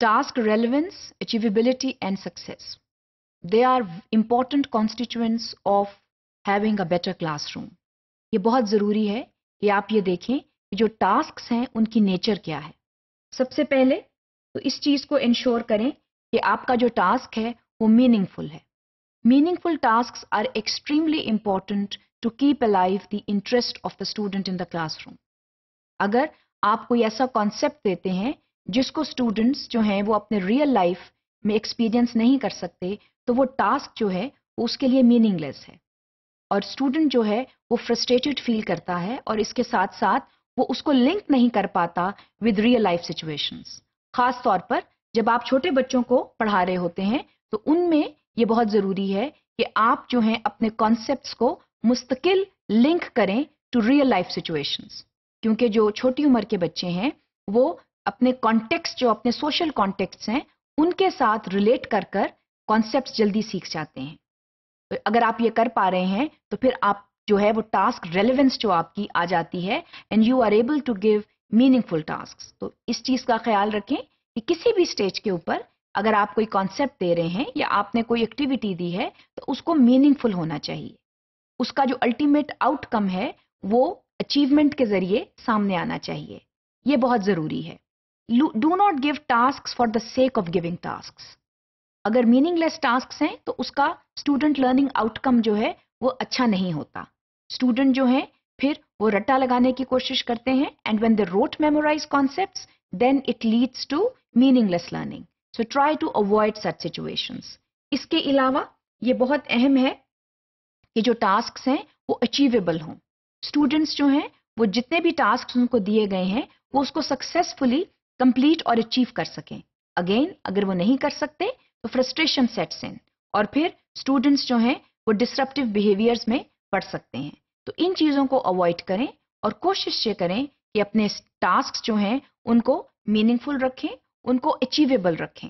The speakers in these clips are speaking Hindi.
Task relevance, achievability and success. They are important constituents of having a better classroom. ये बहुत ज़रूरी है कि आप ये देखें कि जो टास्क हैं उनकी नेचर क्या है सबसे पहले तो इस चीज़ को इंश्योर करें कि आपका जो टास्क है वो मीनिंगफुल है meaningful task are extremely important to keep alive the interest of the student in the classroom अगर आप कोई ऐसा कॉन्सेप्ट देते हैं जिसको स्टूडेंट्स जो हैं वो अपने रियल लाइफ में एक्सपीरियंस नहीं कर सकते तो वो टास्क जो है उसके लिए मीनिंगलेस है और स्टूडेंट जो है वो फ्रस्ट्रेटेड फील करता है और इसके साथ साथ वो उसको लिंक नहीं कर पाता विद रियल लाइफ सिचुएशंस खास तौर पर जब आप छोटे बच्चों को पढ़ा रहे होते हैं तो उनमें ये बहुत ज़रूरी है कि आप जो हैं अपने कॉन्सेप्ट को मुस्तकिल लिंक करें टू रियल लाइफ सिचुएशंस क्योंकि जो छोटी उम्र के बच्चे हैं वो अपने कॉन्टेक्स्ट जो अपने सोशल कॉन्टेक्स्ट हैं उनके साथ रिलेट कर कर कॉन्सेप्ट जल्दी सीख जाते हैं तो अगर आप ये कर पा रहे हैं तो फिर आप जो है वो टास्क रेलिवेंस जो आपकी आ जाती है and you are able to give meaningful task तो इस चीज़ का ख्याल रखें कि किसी भी स्टेज के ऊपर अगर आप कोई कॉन्सेप्ट दे रहे हैं या आपने कोई एक्टिविटी दी है तो उसको मीनिंगफुल होना चाहिए उसका जो अल्टीमेट आउटकम है वो अचीवमेंट के जरिए सामने आना चाहिए ये बहुत ज़रूरी है do not give task for the sake of giving task अगर मीनिंगलेस टास्क हैं तो उसका स्टूडेंट लर्निंग आउटकम जो है वो अच्छा नहीं होता स्टूडेंट जो है फिर वो रट्टा लगाने की कोशिश करते हैं and when the rote memorize concept then it leads to meaningless learning so try to avoid such situation इसके अलावा ये बहुत अहम है कि जो टास्क हैं वो अचीवेबल हों स्टूडेंट्स जो हैं वो जितने भी टास्क उनको दिए गए हैं वो उसको सक्सेसफुली कंप्लीट और अचीव कर सकें अगेन अगर वो नहीं कर सकते तो फ्रस्ट्रेशन सेट्स इन और फिर स्टूडेंट्स जो हैं वो डिसरप्टिव बिहेवियर्स में पढ़ सकते हैं तो इन चीज़ों को अवॉइड करें और कोशिश ये करें कि अपने टास्क जो हैं उनको मीनिंगफुल रखें उनको अचीवेबल रखें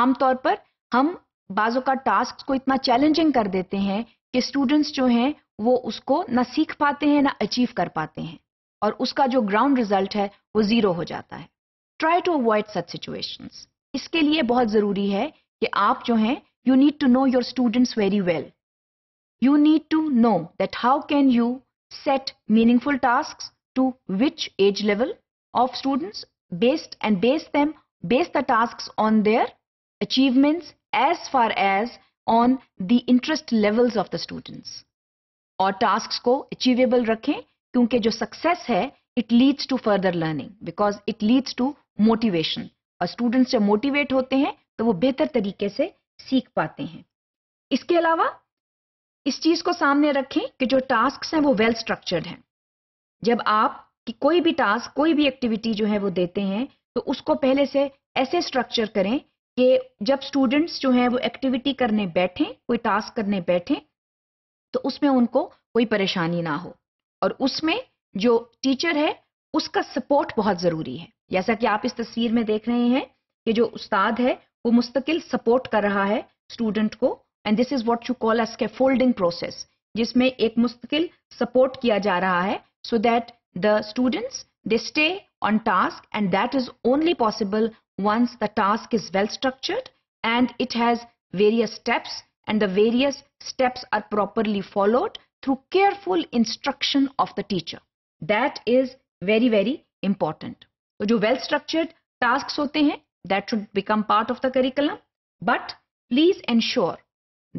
आमतौर पर हम बाज़ों का टास्क को इतना चैलेंजिंग कर देते हैं कि स्टूडेंट्स जो हैं वो उसको ना सीख पाते हैं ना अचीव कर पाते हैं और उसका जो ग्राउंड रिजल्ट है वो ज़ीरो हो जाता है try to avoid such situation इसके लिए बहुत जरूरी है कि आप जो हैं you need to know your students very well you need to know that how can you set meaningful task to which age level of students based and based them based the task on their achievements as far as on the interest levels of the students और टास्क को अचीवेबल रखें क्योंकि जो सक्सेस है it leads to further learning because it leads to motivation और स्टूडेंट्स जब मोटिवेट होते हैं तो वो बेहतर तरीके से सीख पाते हैं इसके अलावा इस चीज को सामने रखें कि जो टास्क हैं वो वेल स्ट्रक्चर्ड हैं जब आप कि कोई भी टास्क कोई भी एक्टिविटी जो है वो देते हैं तो उसको पहले से ऐसे स्ट्रक्चर करें कि जब स्टूडेंट्स जो हैं वो एक्टिविटी करने बैठें कोई टास्क करने बैठें तो उसमें उनको कोई परेशानी ना हो और उसमें जो टीचर है उसका सपोर्ट बहुत ज़रूरी है जैसा कि आप इस तस्वीर में देख रहे हैं कि जो उस्ताद है वो मुस्तकिल सपोर्ट कर रहा है स्टूडेंट को and this is what you call scaffolding process जिसमें एक मुस्तकिल सपोर्ट किया जा रहा है so that the students they stay on task and that is only possible once the task is well structured and it has various steps and the various steps are properly followed through careful instruction of the teacher that is very very important तो जो वेल स्ट्रक्चर्ड टास्क होते हैं that should become part of the curriculum but please ensure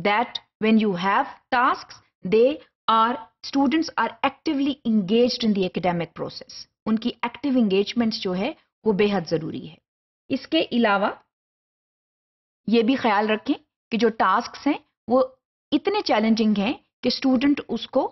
that when you have task they are students are actively engage in the academic process उनकी एक्टिव engagements जो है वो बेहद ज़रूरी है इसके अलावा ये भी ख्याल रखें कि जो टास्क हैं वो इतने चैलेंजिंग हैं कि स्टूडेंट उसको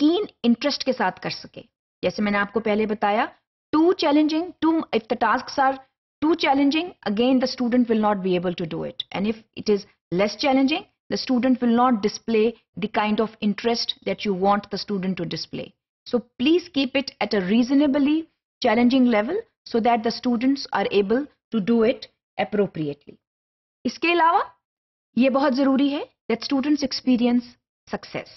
कीन इंटरेस्ट के साथ कर सके जैसे मैंने आपको पहले बताया too challenging, too, if the tasks are too challenging, again the student will not be able to do it. And if it is less challenging, the student will not display the kind of interest that you want the student to display. So please keep it at a reasonably challenging level so that the students are able to do it appropriately. इसके अलावा ये बहुत ज़रूरी है that students experience success.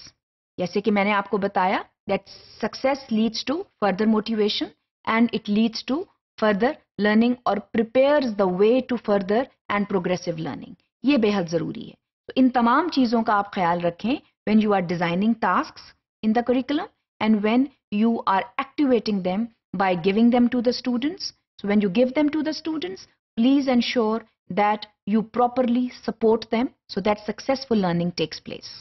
जैसे कि मैंने आपको बताया that success leads to further motivation and it leads to further learning or prepares the way to further and progressive learning. ये बेहद ज़रूरी है तो इन तमाम चीज़ों का आप ख्याल रखें when you are designing tasks in the curriculum and when you are activating them by giving them to the students. So when you give them to the students, please ensure that you properly support them so that successful learning takes place.